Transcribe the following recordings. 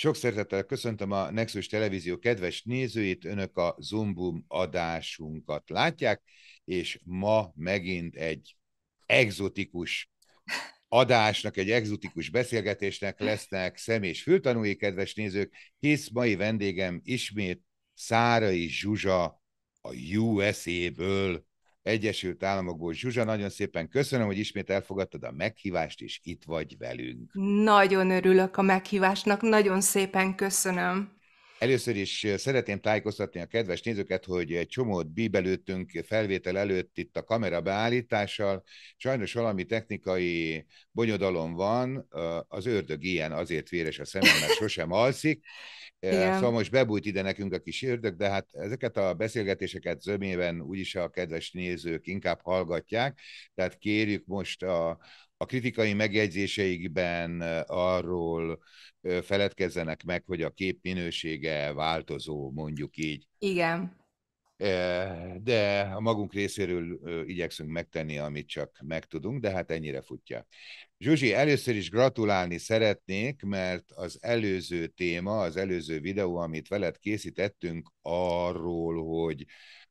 Sok szeretettel köszöntöm a Nexus Televízió kedves nézőit. Önök a Zumbum adásunkat látják, és ma megint egy exotikus adásnak, egy exotikus beszélgetésnek lesznek szem és fültanúi, kedves nézők, hisz mai vendégem ismét Szárai Zsuzsa a USA-ből Egyesült Államokból Zsuzsa, nagyon szépen köszönöm, hogy ismét elfogadtad a meghívást, és itt vagy velünk. Nagyon örülök a meghívásnak, nagyon szépen köszönöm. Először is szeretném tájékoztatni a kedves nézőket, hogy egy csomót bíbelőttünk felvétel előtt itt a kamera beállítással. Sajnos valami technikai bonyodalom van, az ördög ilyen, azért véres a szemem, mert sosem alszik. Igen. Szóval most bebújt ide nekünk a kis ördög, de hát ezeket a beszélgetéseket zömében úgyis a kedves nézők inkább hallgatják, tehát kérjük most a, a kritikai megjegyzéseikben arról feledkezzenek meg, hogy a kép minősége változó, mondjuk így. Igen. De a magunk részéről igyekszünk megtenni, amit csak meg tudunk, de hát ennyire futja. Zsuzsi, először is gratulálni szeretnék, mert az előző téma, az előző videó, amit veled készítettünk arról, hogy,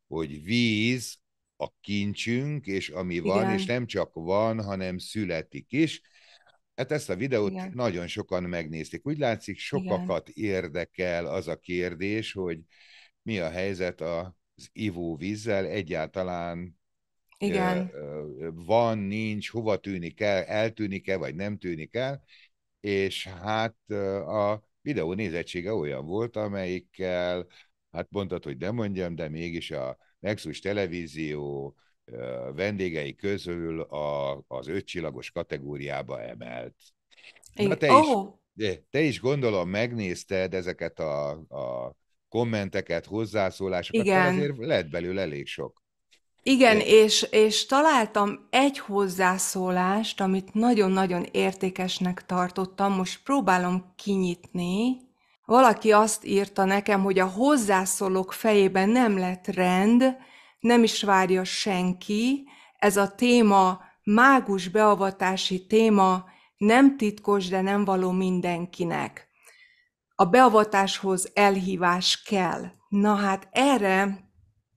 hogy víz a kincsünk, és ami Igen. van, és nem csak van, hanem születik is. Hát ezt a videót Igen. nagyon sokan megnézték. Úgy látszik, sokakat Igen. érdekel az a kérdés, hogy mi a helyzet az ivóvízzel, egyáltalán Igen. van, nincs, hova tűnik el, eltűnik-e, vagy nem tűnik el, és hát a videó nézettsége olyan volt, amelyikkel, hát mondhatod, hogy nem mondjam, de mégis a Nexus Televízió vendégei közül a, az ötcsillagos kategóriába emelt. Na te, oh. is, te is gondolom megnézted ezeket a, a kommenteket, hozzászólásokat, Igen. azért lett belőle elég sok. Igen, é. és, és találtam egy hozzászólást, amit nagyon-nagyon értékesnek tartottam, most próbálom kinyitni. Valaki azt írta nekem, hogy a hozzászólók fejében nem lett rend, nem is várja senki, ez a téma, mágus beavatási téma nem titkos, de nem való mindenkinek. A beavatáshoz elhívás kell. Na hát erre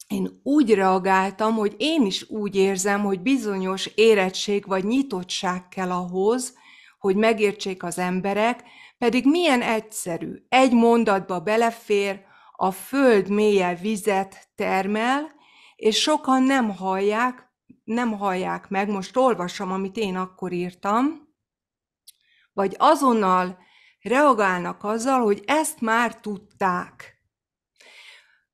én úgy reagáltam, hogy én is úgy érzem, hogy bizonyos érettség vagy nyitottság kell ahhoz, hogy megértsék az emberek, pedig milyen egyszerű, egy mondatba belefér, a föld mélye vizet termel, és sokan nem hallják, nem hallják meg, most olvasom, amit én akkor írtam, vagy azonnal reagálnak azzal, hogy ezt már tudták.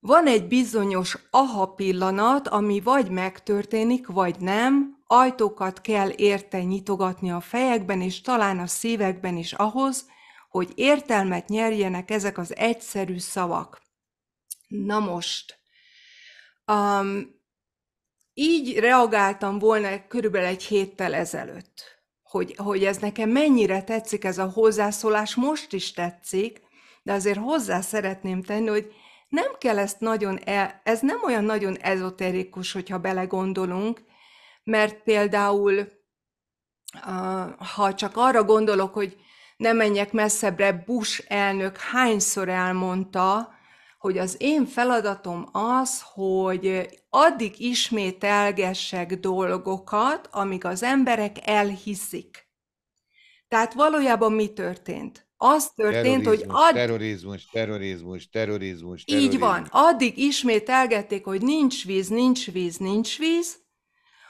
Van egy bizonyos aha pillanat, ami vagy megtörténik, vagy nem, ajtókat kell érte nyitogatni a fejekben és talán a szívekben is ahhoz, hogy értelmet nyerjenek ezek az egyszerű szavak. Na most, um, így reagáltam volna körülbelül egy héttel ezelőtt hogy, hogy ez nekem mennyire tetszik ez a hozzászólás, most is tetszik, de azért hozzá szeretném tenni, hogy nem kell ezt nagyon, el, ez nem olyan nagyon ezotérikus, hogyha belegondolunk, mert például ha csak arra gondolok, hogy nem menjek messzebbre, Bush elnök hányszor elmondta, hogy az én feladatom az, hogy addig ismételgessek dolgokat, amíg az emberek elhiszik. Tehát valójában mi történt? Az történt, terrorizmus, hogy ad... Terrorizmus, terrorizmus, terrorizmus, terrorizmus. Így van. Addig ismételgették, hogy nincs víz, nincs víz, nincs víz,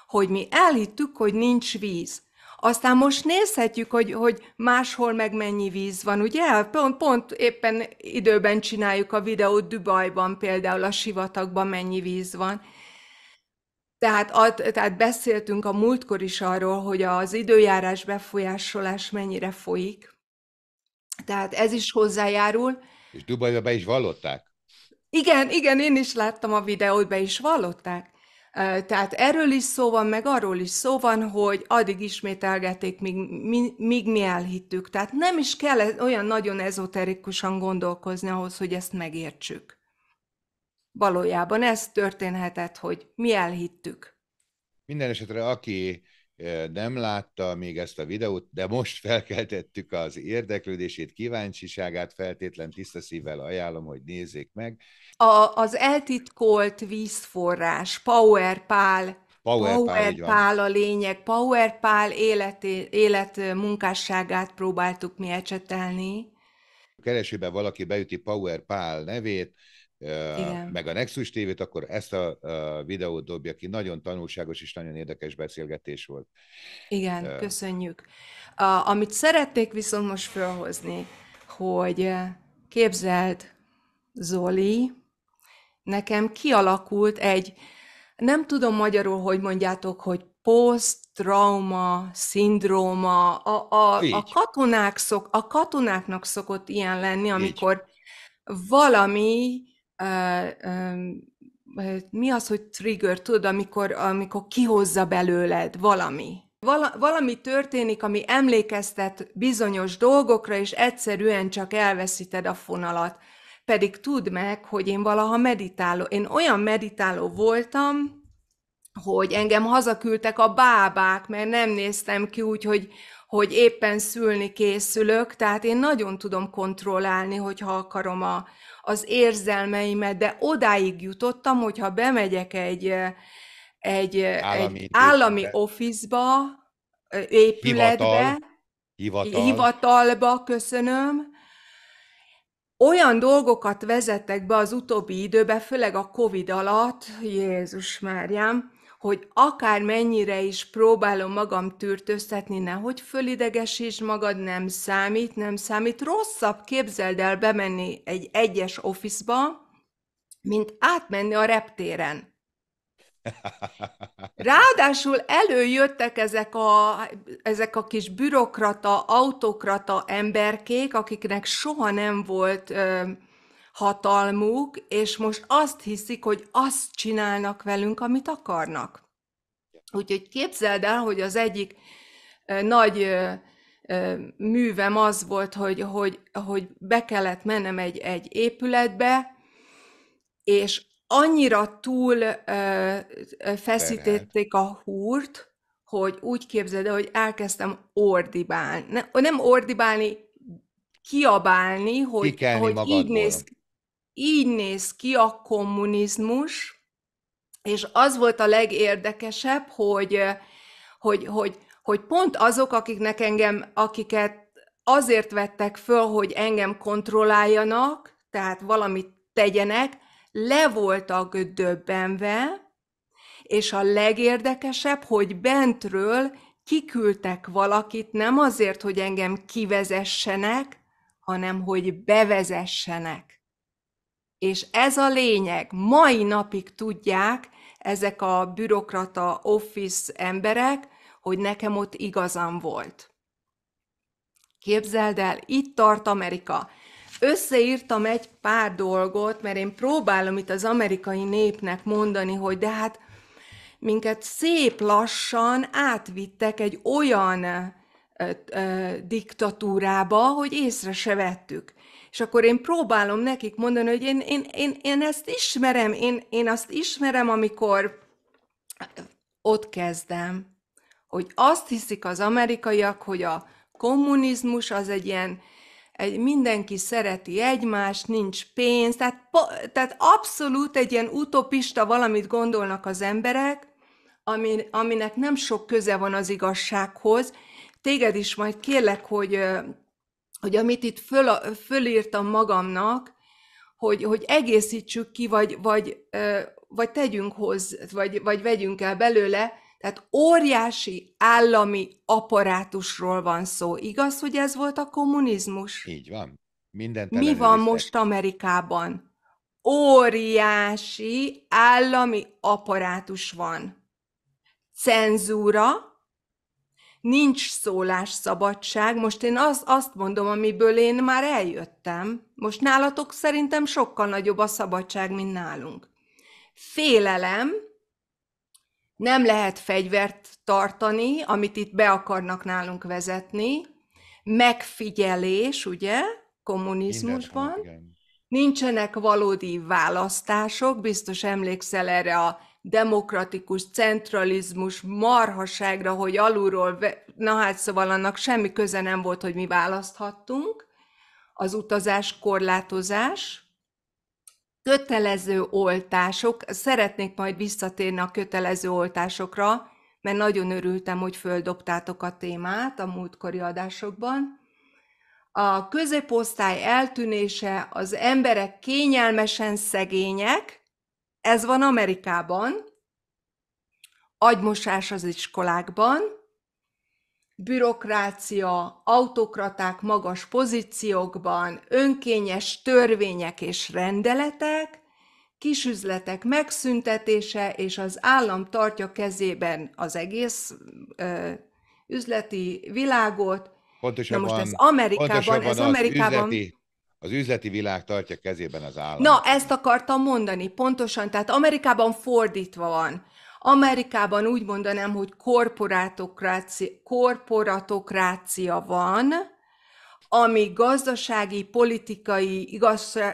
hogy mi elhittük, hogy nincs víz. Aztán most nézhetjük, hogy, hogy máshol meg mennyi víz van, ugye? Pont, pont éppen időben csináljuk a videót Dubajban például a sivatagban mennyi víz van. Tehát, a, tehát beszéltünk a múltkor is arról, hogy az időjárás befolyásolás mennyire folyik. Tehát ez is hozzájárul. És Dubajban be is vallották? Igen, igen, én is láttam a videót, be is vallották. Tehát erről is szó van, meg arról is szó van, hogy addig ismételgették, míg, míg mi elhittük. Tehát nem is kell olyan nagyon ezoterikusan gondolkozni ahhoz, hogy ezt megértsük. Valójában ez történhetett, hogy mi elhittük. Minden esetre, aki nem látta még ezt a videót, de most felkeltettük az érdeklődését, kíváncsiságát, feltétlen tiszta szívvel ajánlom, hogy nézzék meg a, az eltitkolt vízforrás, Powerpál, Pál, Power, Power a lényeg. Powerpál Pál életé, élet munkásságát próbáltuk mi ecsetelni. A keresőben valaki beüti Powerpál nevét, Igen. meg a Nexus tévét, akkor ezt a videót dobja ki. Nagyon tanulságos és nagyon érdekes beszélgetés volt. Igen, uh, köszönjük. A, amit szeretnék viszont most felhozni, hogy képzeld, Zoli, nekem kialakult egy, nem tudom magyarul, hogy mondjátok, hogy poszttrauma, szindróma, a, a, a, katonák szok, a katonáknak szokott ilyen lenni, amikor Így. valami, uh, um, mi az, hogy trigger, tudod, amikor, amikor kihozza belőled valami. Val- valami történik, ami emlékeztet bizonyos dolgokra, és egyszerűen csak elveszíted a fonalat pedig tudd meg, hogy én valaha meditáló, én olyan meditáló voltam, hogy engem hazaküldtek a bábák, mert nem néztem ki úgy, hogy, hogy éppen szülni készülök, tehát én nagyon tudom kontrollálni, hogyha akarom a, az érzelmeimet, de odáig jutottam, hogyha bemegyek egy, egy állami, egy állami office-ba, épületbe, hivatal. hivatal. hivatalba, köszönöm, olyan dolgokat vezettek be az utóbbi időbe főleg a Covid alatt, Jézus Máriám, hogy akármennyire is próbálom magam tűrtőztetni, nehogy fölidegesíts magad, nem számít, nem számít. Rosszabb képzeld el bemenni egy egyes office mint átmenni a reptéren. Ráadásul előjöttek ezek a, ezek a kis bürokrata, autokrata emberkék, akiknek soha nem volt ö, hatalmuk, és most azt hiszik, hogy azt csinálnak velünk, amit akarnak. Úgyhogy képzeld el, hogy az egyik ö, nagy ö, művem az volt, hogy, hogy, hogy be kellett mennem egy, egy épületbe, és annyira túl ö, feszítették a húrt, hogy úgy képzeld el, hogy elkezdtem ordibálni. Nem, nem ordibálni, kiabálni, hogy, hogy így néz, így néz ki a kommunizmus, és az volt a legérdekesebb, hogy, hogy, hogy, hogy pont azok, akiknek engem, akiket azért vettek föl, hogy engem kontrolláljanak, tehát valamit tegyenek, le voltak döbbenve, és a legérdekesebb, hogy bentről kiküldtek valakit nem azért, hogy engem kivezessenek, hanem hogy bevezessenek. És ez a lényeg. Mai napig tudják ezek a bürokrata office emberek, hogy nekem ott igazam volt. Képzeld el, itt tart Amerika összeírtam egy pár dolgot, mert én próbálom itt az amerikai népnek mondani, hogy de hát minket szép lassan átvittek egy olyan ö, ö, diktatúrába, hogy észre se vettük. És akkor én próbálom nekik mondani, hogy én, én, én, én ezt ismerem, én, én azt ismerem, amikor ott kezdem, hogy azt hiszik az amerikaiak, hogy a kommunizmus az egy ilyen egy, mindenki szereti egymást, nincs pénz, tehát, po, tehát abszolút egy ilyen utopista valamit gondolnak az emberek, ami, aminek nem sok köze van az igazsághoz. Téged is majd kérlek, hogy, hogy amit itt föl, fölírtam magamnak, hogy, hogy egészítsük ki, vagy, vagy, vagy tegyünk hoz, vagy, vagy vegyünk el belőle, tehát óriási állami apparátusról van szó. Igaz, hogy ez volt a kommunizmus? Így van. Mindent Mi van most Amerikában? Óriási állami apparátus van. Cenzúra, nincs szólásszabadság. Most én az, azt mondom, amiből én már eljöttem. Most nálatok szerintem sokkal nagyobb a szabadság, mint nálunk. Félelem, nem lehet fegyvert tartani, amit itt be akarnak nálunk vezetni, megfigyelés, ugye, kommunizmusban, nincsenek valódi választások, biztos emlékszel erre a demokratikus centralizmus marhaságra, hogy alulról, na hát szóval annak semmi köze nem volt, hogy mi választhattunk, az utazás korlátozás, kötelező oltások, szeretnék majd visszatérni a kötelező oltásokra, mert nagyon örültem, hogy földobtátok a témát a múltkori adásokban. A középosztály eltűnése, az emberek kényelmesen szegények, ez van Amerikában, agymosás az iskolákban, bürokrácia, autokraták magas pozíciókban, önkényes törvények és rendeletek, kisüzletek megszüntetése, és az állam tartja kezében az egész ö, üzleti világot. Pontosabban, Na most ez Amerikában, ez Amerikában... Az üzleti, az üzleti világ tartja kezében az állam. Na, ezt akartam mondani, pontosan. Tehát Amerikában fordítva van Amerikában úgy mondanám, hogy korporátokrácia, korporatokrácia van, ami gazdasági, politikai,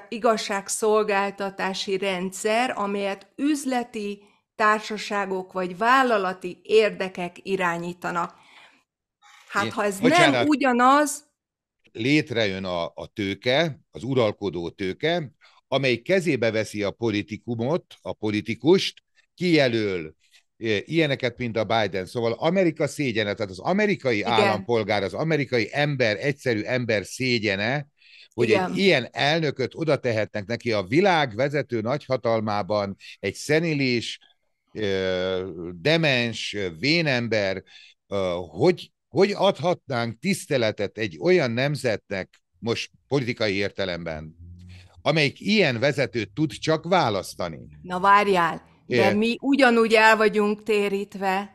igazságszolgáltatási rendszer, amelyet üzleti társaságok vagy vállalati érdekek irányítanak. Hát ha ez Bocsánat, nem ugyanaz... Létrejön a, a tőke, az uralkodó tőke, amely kezébe veszi a politikumot, a politikust, kijelöl ilyeneket, mint a Biden. Szóval Amerika szégyene, tehát az amerikai Igen. állampolgár, az amerikai ember, egyszerű ember szégyene, hogy Igen. egy ilyen elnököt oda tehetnek neki a világ vezető nagyhatalmában egy szenilis, demens, vénember, hogy, hogy adhatnánk tiszteletet egy olyan nemzetnek, most politikai értelemben, amelyik ilyen vezetőt tud csak választani. Na várjál, de Igen. mi ugyanúgy el vagyunk térítve.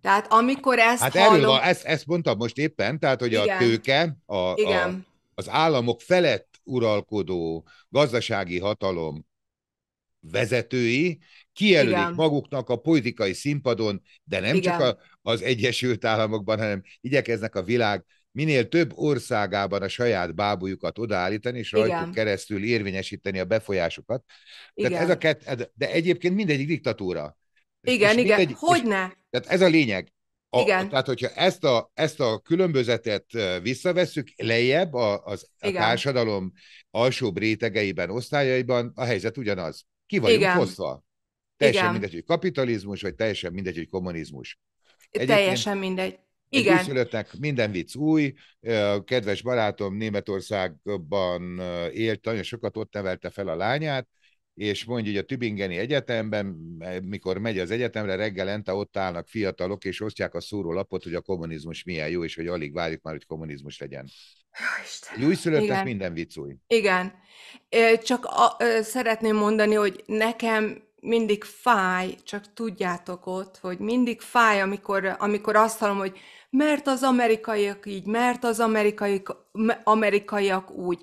Tehát amikor ezt Hát hallom... erről van, ezt, ezt mondtam most éppen, tehát hogy Igen. a tőke, a, Igen. a, az államok felett uralkodó gazdasági hatalom vezetői kijelölik Igen. maguknak a politikai színpadon, de nem Igen. csak a, az Egyesült Államokban, hanem igyekeznek a világ minél több országában a saját bábújukat odaállítani, és rajtuk Igen. keresztül érvényesíteni a befolyásukat. Igen. Tehát ez a kett, de egyébként mindegyik diktatúra. Igen, igen, mindegy, hogyne. És, tehát ez a lényeg. A, igen. Tehát, hogyha ezt a, ezt a különbözetet visszavesszük lejjebb a, az, a társadalom alsóbb rétegeiben, osztályaiban, a helyzet ugyanaz. Ki vagyunk igen. hozva? Teljesen igen. mindegy, hogy kapitalizmus, vagy teljesen mindegy, hogy kommunizmus. Egyébként, teljesen mindegy. Igen. Egy minden vicc új. Kedves barátom Németországban élt, nagyon sokat ott nevelte fel a lányát, és mondja, hogy a Tübingeni Egyetemben, mikor megy az egyetemre, reggelente ott állnak fiatalok, és osztják a szórólapot, hogy a kommunizmus milyen jó, és hogy alig várjuk már, hogy kommunizmus legyen. Istenem. újszülöttek minden vicc új. Igen. Csak a, szeretném mondani, hogy nekem mindig fáj, csak tudjátok ott, hogy mindig fáj, amikor, amikor azt hallom, hogy mert az amerikaiak így, mert az amerikaiak, amerikaiak úgy.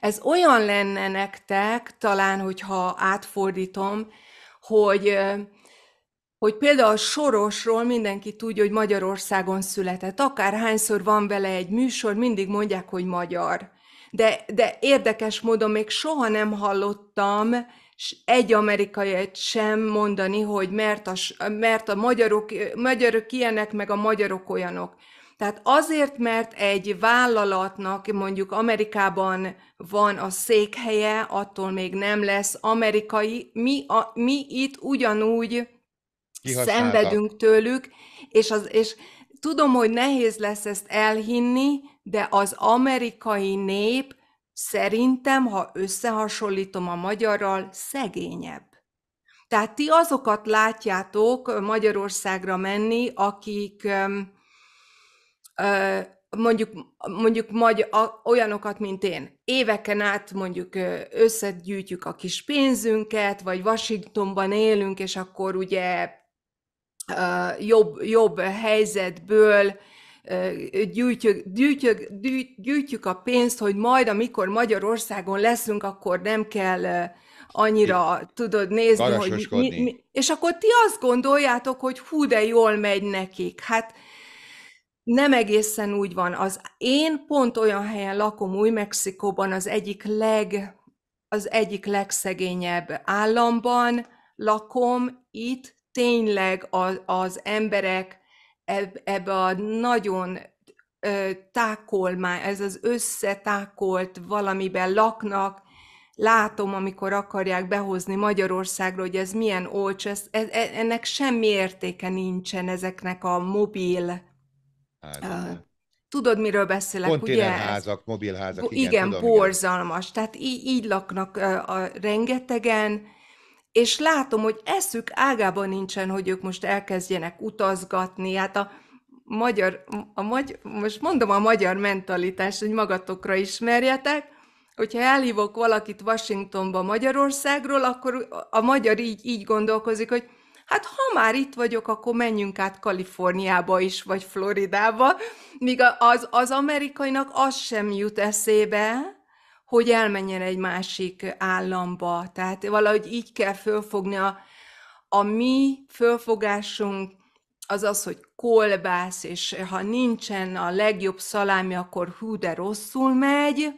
Ez olyan lenne nektek, talán, hogyha átfordítom, hogy, hogy például Sorosról mindenki tudja, hogy Magyarországon született. Akárhányszor van vele egy műsor, mindig mondják, hogy magyar. De, de érdekes módon még soha nem hallottam, egy egy sem mondani, hogy mert a, mert a magyarok, magyarok ilyenek, meg a magyarok olyanok. Tehát azért, mert egy vállalatnak mondjuk Amerikában van a székhelye, attól még nem lesz amerikai. Mi, a, mi itt ugyanúgy Kihasználta. szenvedünk tőlük, és, az, és tudom, hogy nehéz lesz ezt elhinni, de az amerikai nép Szerintem, ha összehasonlítom a magyarral, szegényebb. Tehát ti azokat látjátok Magyarországra menni, akik mondjuk, mondjuk magyar, olyanokat, mint én. Éveken át mondjuk összegyűjtjük a kis pénzünket, vagy Washingtonban élünk, és akkor ugye jobb, jobb helyzetből gyűjtjük, gyűjtjük, gyűjtjük a pénzt, hogy majd, amikor Magyarországon leszünk, akkor nem kell annyira tudod nézni, hogy mi, mi, és akkor ti azt gondoljátok, hogy hú, de jól megy nekik. Hát nem egészen úgy van. Az én pont olyan helyen lakom Új-Mexikóban, az egyik leg, az egyik legszegényebb államban lakom, itt tényleg az, az emberek eb, ebbe a nagyon tákolmány, ez az összetákolt valamiben laknak, látom, amikor akarják behozni Magyarországra, hogy ez milyen olcs, ez, ez, e, ennek semmi értéke nincsen ezeknek a mobil... uh, tudod, miről beszélek, ugye? házak, mobilházak. Igen, igen tudom, borzalmas. Igen. Tehát így, így laknak uh, a, rengetegen, és látom, hogy eszük ágában nincsen, hogy ők most elkezdjenek utazgatni. Hát a magyar, a magy, most mondom a magyar mentalitást, hogy magatokra ismerjetek, hogyha elhívok valakit Washingtonba Magyarországról, akkor a magyar így, így gondolkozik, hogy hát ha már itt vagyok, akkor menjünk át Kaliforniába is, vagy Floridába, míg az, az amerikainak az sem jut eszébe, hogy elmenjen egy másik államba. Tehát valahogy így kell fölfogni. A, a mi fölfogásunk az az, hogy kolbász, és ha nincsen a legjobb szalámi, akkor hú, de rosszul megy,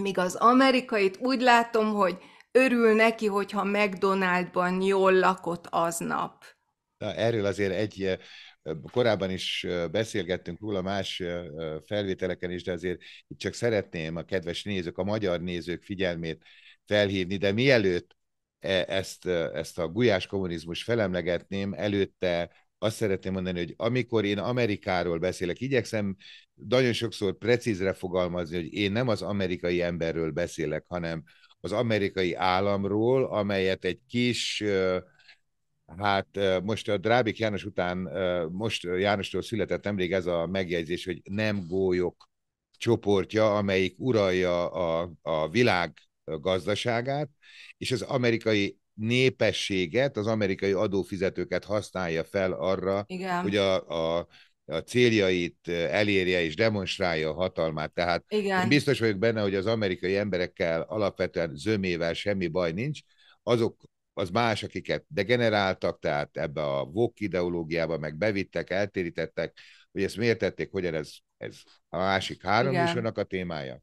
míg az amerikait úgy látom, hogy örül neki, hogyha McDonald'ban jól lakott aznap. Na, erről azért egy, korábban is beszélgettünk róla más felvételeken is, de azért itt csak szeretném a kedves nézők, a magyar nézők figyelmét felhívni, de mielőtt e, ezt, ezt a gulyás kommunizmus felemlegetném, előtte azt szeretném mondani, hogy amikor én Amerikáról beszélek, igyekszem nagyon sokszor precízre fogalmazni, hogy én nem az amerikai emberről beszélek, hanem az amerikai államról, amelyet egy kis uh, Hát most a Drábik János után, most Jánostól született nemrég ez a megjegyzés, hogy nem gólyok csoportja, amelyik uralja a, a világ gazdaságát, és az amerikai népességet, az amerikai adófizetőket használja fel arra, Igen. hogy a, a, a céljait elérje és demonstrálja a hatalmát. Tehát Igen. én biztos vagyok benne, hogy az amerikai emberekkel alapvetően zömével semmi baj nincs, azok az más, akiket degeneráltak, tehát ebbe a vok ideológiába meg bevittek, eltérítettek, hogy ezt miért tették, hogyan ez, ez a másik három igen. műsornak a témája.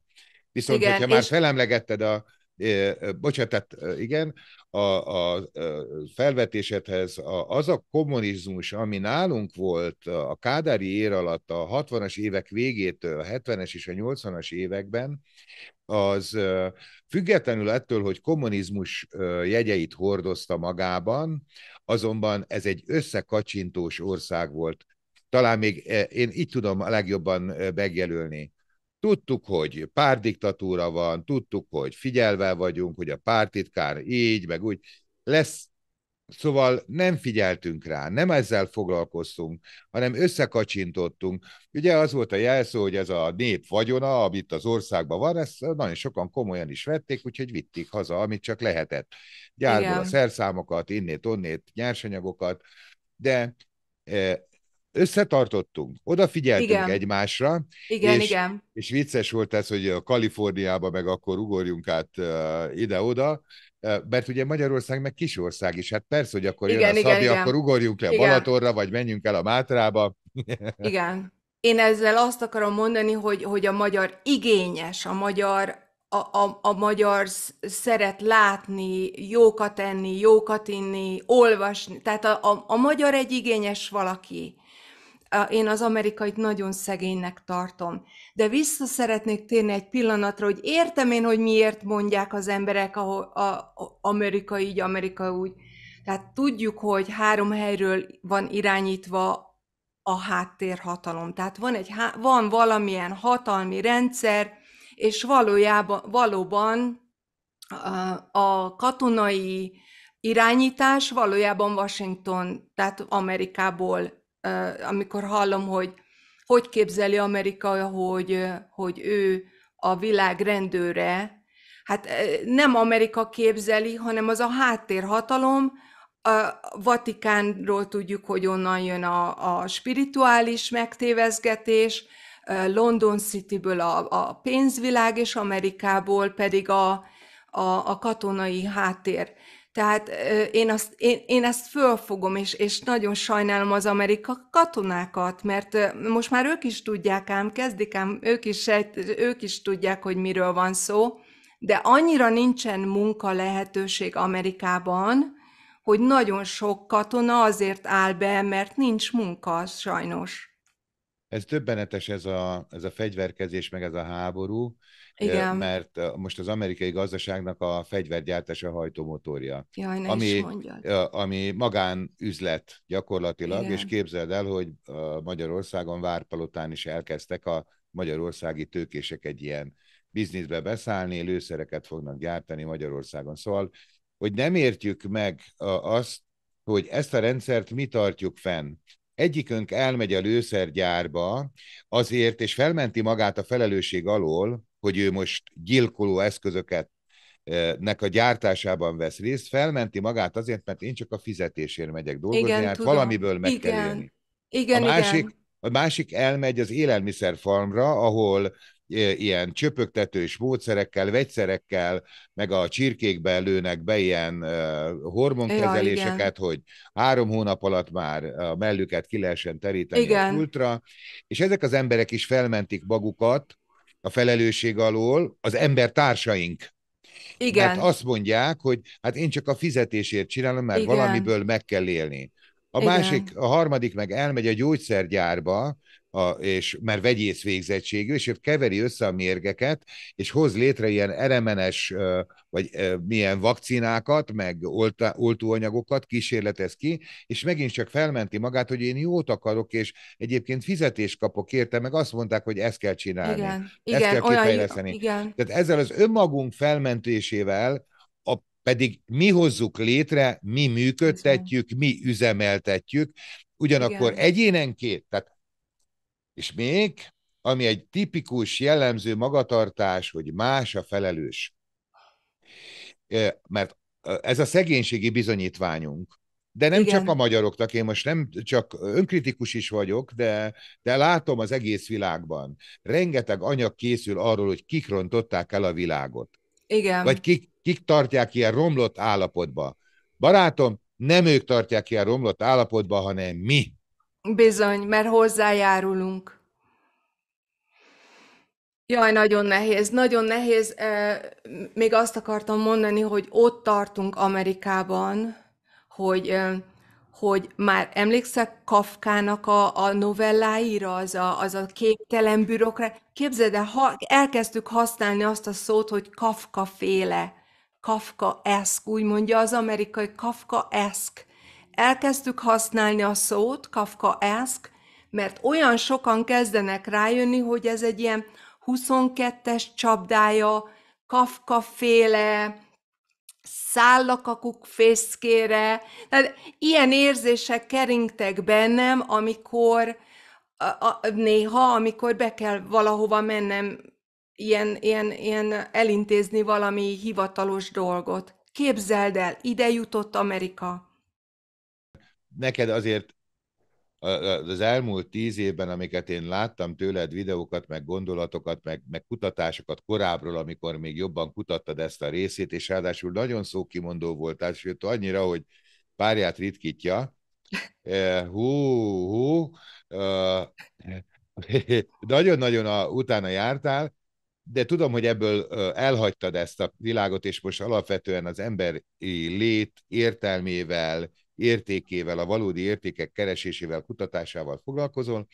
Viszont, igen, hogyha és... már felemlegetted a, eh, eh, bocsánat, tehát eh, igen, a, a felvetésedhez a, az a kommunizmus, ami nálunk volt a Kádári ér alatt a 60-as évek végétől, a 70-es és a 80-as években, az függetlenül ettől, hogy kommunizmus jegyeit hordozta magában, azonban ez egy összekacsintós ország volt. Talán még e, én így tudom a legjobban megjelölni. Tudtuk, hogy párdiktatúra van, tudtuk, hogy figyelve vagyunk, hogy a pártitkár így, meg úgy. Lesz Szóval nem figyeltünk rá, nem ezzel foglalkoztunk, hanem összekacsintottunk. Ugye az volt a jelszó, hogy ez a nép vagyona, amit az országban van, ezt nagyon sokan komolyan is vették, úgyhogy vitték haza, amit csak lehetett. Gyárból a szerszámokat, innét, onnét, nyersanyagokat, de e, összetartottunk, odafigyeltünk igen. egymásra. Igen, és, igen. És vicces volt ez, hogy a Kaliforniába meg akkor ugorjunk át e, ide-oda, mert ugye Magyarország meg kis ország is, hát persze, hogy akkor igen, jön a igen, szabja, igen. akkor ugorjunk le a balatorra, vagy menjünk el a Mátrába. igen. Én ezzel azt akarom mondani, hogy, hogy a magyar igényes, a magyar a, a, a magyar szeret látni, jókat enni, jókat inni, olvasni. Tehát a, a, a magyar egy igényes valaki én az amerikait nagyon szegénynek tartom. De vissza szeretnék térni egy pillanatra, hogy értem én, hogy miért mondják az emberek a, a, a Amerika így, Amerika úgy. Tehát tudjuk, hogy három helyről van irányítva a háttérhatalom. Tehát van, egy, van valamilyen hatalmi rendszer, és valójában, valóban a, a katonai irányítás valójában Washington, tehát Amerikából amikor hallom, hogy hogy képzeli Amerika, hogy, hogy ő a világ rendőre, hát nem Amerika képzeli, hanem az a háttérhatalom, a Vatikánról tudjuk, hogy onnan jön a, a spirituális megtévezgetés, London Cityből a, a pénzvilág, és Amerikából pedig a, a, a katonai háttér. Tehát én, azt, én, én ezt fölfogom, és, és nagyon sajnálom az amerika katonákat, mert most már ők is tudják ám, kezdik ám, ők is, sejt, ők is tudják, hogy miről van szó, de annyira nincsen munka lehetőség Amerikában, hogy nagyon sok katona azért áll be, mert nincs munka, sajnos. Ez döbbenetes ez a, ez a fegyverkezés, meg ez a háború, Igen. mert most az amerikai gazdaságnak a fegyvergyártás a hajtómotorja. Jaj, ne ami, is ami magánüzlet gyakorlatilag, Igen. és képzeld el, hogy Magyarországon Várpalotán is elkezdtek a magyarországi tőkések egy ilyen bizniszbe beszállni, lőszereket fognak gyártani Magyarországon. Szóval, hogy nem értjük meg azt, hogy ezt a rendszert mi tartjuk fenn egyikünk elmegy a lőszergyárba azért, és felmenti magát a felelősség alól, hogy ő most gyilkoló eszközöket e, nek a gyártásában vesz részt, felmenti magát azért, mert én csak a fizetésért megyek dolgozni, igen, hát tudom. valamiből meg igen. kell élni. Igen, a másik, igen a másik elmegy az élelmiszerfarmra, ahol e, ilyen csöpögtetős módszerekkel, vegyszerekkel, meg a csirkékbe lőnek be ilyen uh, hormonkezeléseket, ja, hogy három hónap alatt már a mellüket ki lehessen teríteni igen. a kultra, és ezek az emberek is felmentik magukat a felelősség alól, az embertársaink. Igen. Mert azt mondják, hogy hát én csak a fizetésért csinálom, mert Igen. valamiből meg kell élni. A Igen. másik, a harmadik meg elmegy a gyógyszergyárba, a, és mert vegyész végzettségű, és ő keveri össze a mérgeket, és hoz létre ilyen eremenes, vagy milyen vakcinákat, meg olta, oltóanyagokat, kísérletez ki, és megint csak felmenti magát, hogy én jót akarok, és egyébként fizetést kapok érte, meg azt mondták, hogy ezt kell csinálni, igen, ezt igen, kell kifejleszteni. Olyan, igen. Tehát ezzel az önmagunk felmentésével pedig mi hozzuk létre, mi működtetjük, mi üzemeltetjük, ugyanakkor Igen. egyénenként, tehát és még, ami egy tipikus jellemző magatartás, hogy más a felelős. Mert ez a szegénységi bizonyítványunk. De nem Igen. csak a magyaroknak, én most nem csak önkritikus is vagyok, de, de látom az egész világban. Rengeteg anyag készül arról, hogy kik rontották el a világot. Igen. Vagy kik, Kik tartják ilyen romlott állapotba? Barátom, nem ők tartják ilyen romlott állapotba, hanem mi. Bizony, mert hozzájárulunk. Jaj, nagyon nehéz, nagyon nehéz. Még azt akartam mondani, hogy ott tartunk Amerikában, hogy, hogy már emlékszek Kafkának a, a novelláira, az a, az a képtelen bürokra. Képzeld el, ha, elkezdtük használni azt a szót, hogy Kafka féle Kafka-eszk, úgy mondja az amerikai Kafka-eszk. Elkezdtük használni a szót Kafka-eszk, mert olyan sokan kezdenek rájönni, hogy ez egy ilyen 22-es csapdája, Kafka-féle, szállakakuk fészkére. Tehát ilyen érzések keringtek bennem, amikor a, a, néha, amikor be kell valahova mennem ilyen, ilyen, ilyen elintézni valami hivatalos dolgot. Képzeld el, ide jutott Amerika. Neked azért az elmúlt tíz évben, amiket én láttam tőled, videókat, meg gondolatokat, meg, meg kutatásokat korábbról, amikor még jobban kutattad ezt a részét, és ráadásul nagyon szókimondó voltál, sőt annyira, hogy párját ritkítja. Eh, hú, hú, eh, nagyon-nagyon utána jártál, de tudom, hogy ebből elhagytad ezt a világot, és most alapvetően az emberi lét értelmével, értékével, a valódi értékek keresésével, kutatásával foglalkozol.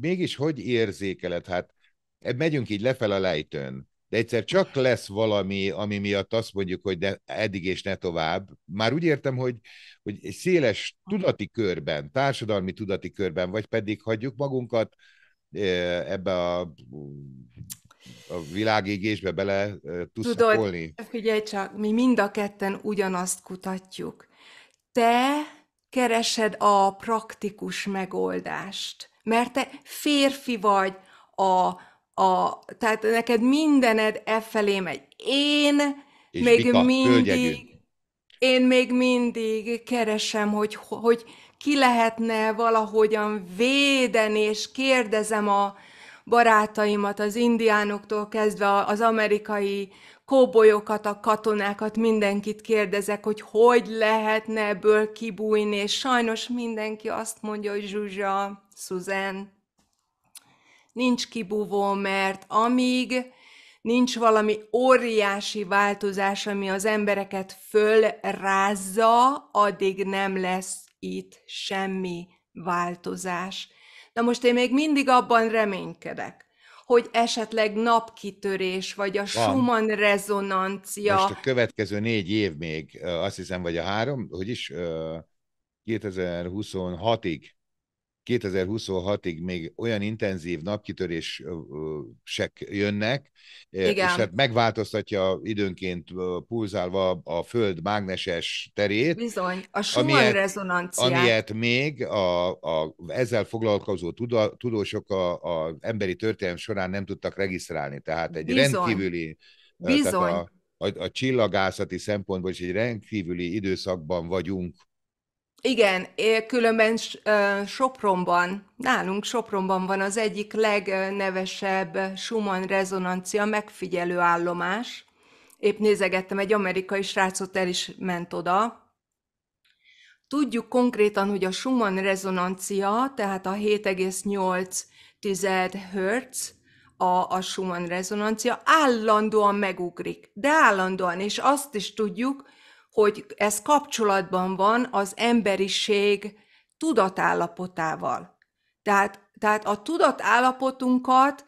Mégis hogy érzékeled? Hát e, megyünk így lefel a lejtőn, de egyszer csak lesz valami, ami miatt azt mondjuk, hogy de eddig és ne tovább. Már úgy értem, hogy, hogy széles tudati körben, társadalmi tudati körben, vagy pedig hagyjuk magunkat ebbe a a világégésbe bele tudsz Tudod, figyelj csak, mi mind a ketten ugyanazt kutatjuk. Te keresed a praktikus megoldást, mert te férfi vagy, a, a, tehát neked mindened e felé megy. Én és még bika, mindig... Hölgyegyű. Én még mindig keresem, hogy, hogy ki lehetne valahogyan védeni, és kérdezem a, barátaimat, az indiánoktól kezdve az amerikai kóbolyokat, a katonákat, mindenkit kérdezek, hogy hogy lehetne ebből kibújni, és sajnos mindenki azt mondja, hogy Zsuzsa, Susan, nincs kibúvó, mert amíg nincs valami óriási változás, ami az embereket fölrázza, addig nem lesz itt semmi változás. Na most én még mindig abban reménykedek, hogy esetleg napkitörés, vagy a Van. Schumann rezonancia. Most a következő négy év még, azt hiszem, vagy a három, hogy is 2026-ig 2026-ig még olyan intenzív napkitörések jönnek, eh, Igen. és hát megváltoztatja időnként pulzálva a Föld mágneses terét. Bizony, a Schumann rezonanciát. Amilyet még a, a, ezzel foglalkozó tudósok az emberi történelem során nem tudtak regisztrálni. Tehát egy Bizony. rendkívüli... Bizony. a, a, a csillagászati szempontból is egy rendkívüli időszakban vagyunk igen, különben Sopronban, nálunk Sopronban van az egyik legnevesebb Schumann rezonancia megfigyelő állomás. Épp nézegettem egy amerikai srácot, el is ment oda. Tudjuk konkrétan, hogy a Schumann rezonancia, tehát a 7,8 Hz, a, a Schumann rezonancia állandóan megugrik, de állandóan, és azt is tudjuk, hogy ez kapcsolatban van az emberiség tudatállapotával. Tehát, tehát a tudatállapotunkat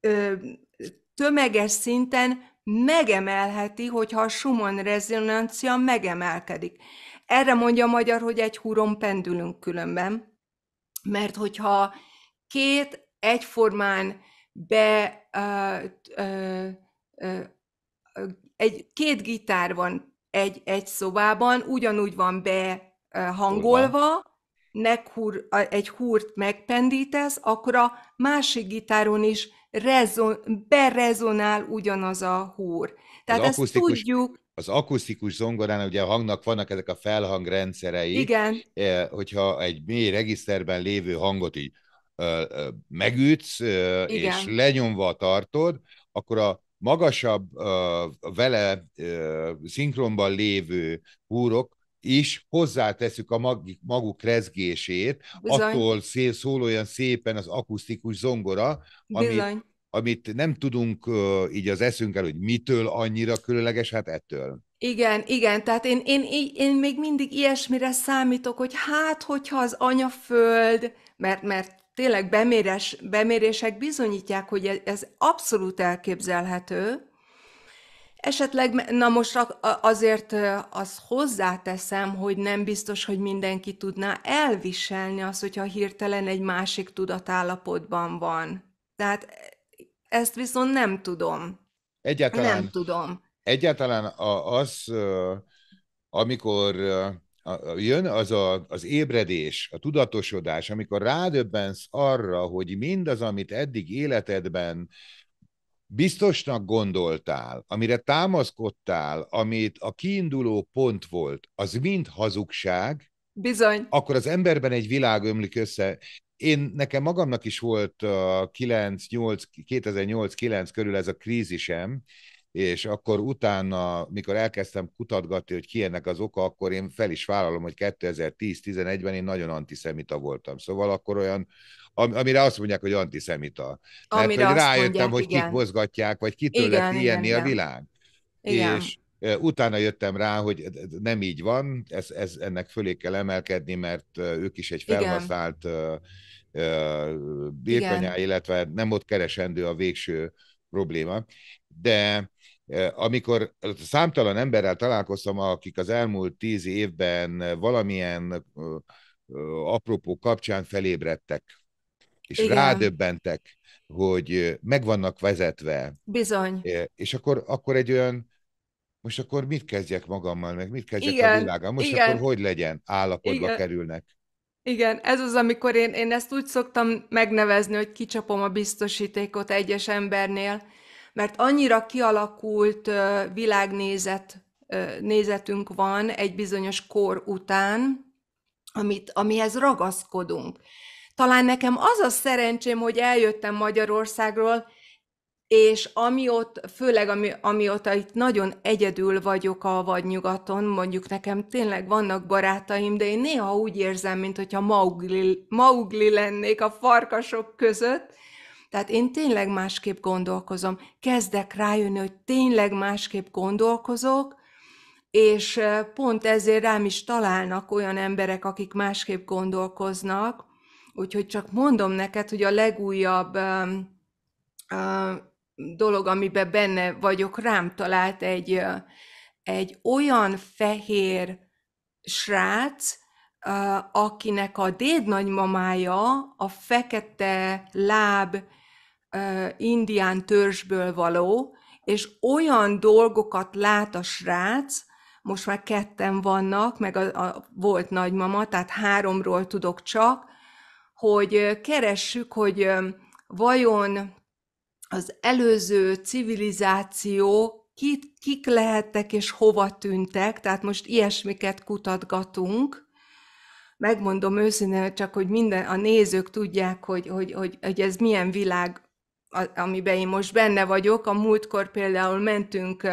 ö, tömeges szinten megemelheti, hogyha a Schumann rezonancia megemelkedik. Erre mondja a magyar, hogy egy huron pendülünk különben, mert hogyha két egyformán be ö, ö, ö, egy két gitár van, egy, egy szobában, ugyanúgy van behangolva, húr, egy húrt megpendítesz, akkor a másik gitáron is rezon, berezonál ugyanaz a húr. Tehát az ezt tudjuk, az akusztikus zongorán ugye a hangnak vannak ezek a felhangrendszerei. Igen. Eh, hogyha egy mély regiszterben lévő hangot így megütsz, Igen. és lenyomva tartod, akkor a magasabb vele szinkronban lévő húrok is hozzáteszük a maguk rezgését, Bizony. attól szél, szól olyan szépen az akusztikus zongora, amit, amit nem tudunk uh, így az eszünkkel, hogy mitől annyira különleges, hát ettől. Igen, igen, tehát én, én, én, én még mindig ilyesmire számítok, hogy hát, hogyha az anyaföld, mert, mert tényleg bemérés, bemérések bizonyítják, hogy e-, ez abszolút elképzelhető. Esetleg, na most azért az hozzáteszem, hogy nem biztos, hogy mindenki tudná elviselni azt, hogyha hirtelen egy másik tudatállapotban van. Tehát e, ezt viszont nem tudom. Egyáltalán. Nem tudom. Egyáltalán az, amikor jön az a, az ébredés, a tudatosodás, amikor rádöbbensz arra, hogy mindaz, amit eddig életedben biztosnak gondoltál, amire támaszkodtál, amit a kiinduló pont volt, az mind hazugság, Bizony. akkor az emberben egy világ ömlik össze. Én, nekem magamnak is volt a 2008-9 körül ez a krízisem, és akkor utána, mikor elkezdtem kutatgatni, hogy ki ennek az oka, akkor én fel is vállalom, hogy 2010-11-ben én nagyon antiszemita voltam. Szóval akkor olyan, am, amire azt mondják, hogy antiszemita. Mert hogy rájöttem, mondják, hogy igen. kik mozgatják, vagy kitől igen, lett ilyenni igen, a világ. Igen. És Utána jöttem rá, hogy nem így van, ez, ez, ennek fölé kell emelkedni, mert ők is egy felhasznált Igen. birkanyá, illetve nem ott keresendő a végső probléma. De Eh, amikor számtalan emberrel találkoztam, akik az elmúlt tíz évben valamilyen apropó kapcsán felébredtek, és Igen. rádöbbentek, hogy meg vannak vezetve. Bizony. És akkor, akkor egy olyan, most akkor mit kezdjek magammal, meg mit kezdjek Igen. a világgal, most Igen. akkor hogy legyen, állapotba Igen. kerülnek. Igen, ez az, amikor én, én ezt úgy szoktam megnevezni, hogy kicsapom a biztosítékot egyes embernél, mert annyira kialakult világnézet nézetünk van egy bizonyos kor után, amit, amihez ragaszkodunk. Talán nekem az a szerencsém, hogy eljöttem Magyarországról, és amióta, főleg ami, amióta itt nagyon egyedül vagyok a vadnyugaton, mondjuk nekem tényleg vannak barátaim, de én néha úgy érzem, mintha maugli, maugli lennék a farkasok között, tehát én tényleg másképp gondolkozom. Kezdek rájönni, hogy tényleg másképp gondolkozok, és pont ezért rám is találnak olyan emberek, akik másképp gondolkoznak. Úgyhogy csak mondom neked, hogy a legújabb um, um, dolog, amiben benne vagyok, rám talált egy, egy olyan fehér srác, akinek a dédnagymamája a fekete láb indián törzsből való, és olyan dolgokat lát a srác, most már ketten vannak, meg a, a volt nagymama, tehát háromról tudok csak, hogy keressük, hogy vajon az előző civilizáció kit, kik lehettek és hova tűntek, tehát most ilyesmiket kutatgatunk. Megmondom őszintén, csak hogy minden a nézők tudják, hogy, hogy, hogy, hogy ez milyen világ amiben én most benne vagyok, a múltkor például mentünk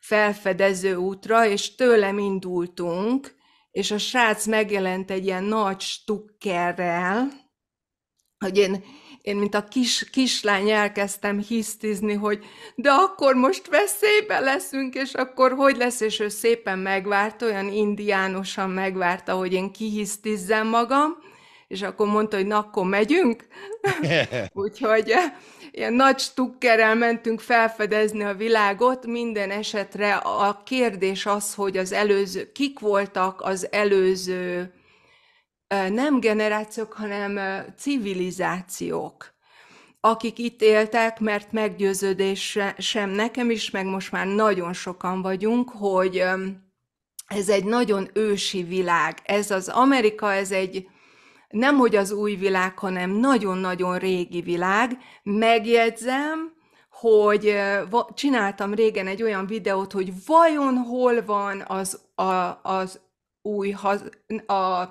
felfedező útra, és tőlem indultunk, és a srác megjelent egy ilyen nagy stukkerrel, hogy én, én mint a kis, kislány elkezdtem hisztizni, hogy de akkor most veszélybe leszünk, és akkor hogy lesz, és ő szépen megvárta, olyan indiánosan megvárta, hogy én kihisztizzem magam, és akkor mondta, hogy na, akkor megyünk. Úgyhogy eh, ilyen nagy stukkerrel mentünk felfedezni a világot, minden esetre a kérdés az, hogy az előző, kik voltak az előző eh, nem generációk, hanem eh, civilizációk, akik itt éltek, mert meggyőződés sem nekem is, meg most már nagyon sokan vagyunk, hogy ez egy nagyon ősi világ. Ez az Amerika, ez egy nem hogy az új világ, hanem nagyon-nagyon régi világ. Megjegyzem, hogy csináltam régen egy olyan videót, hogy vajon hol van az, a, az új, haz, a,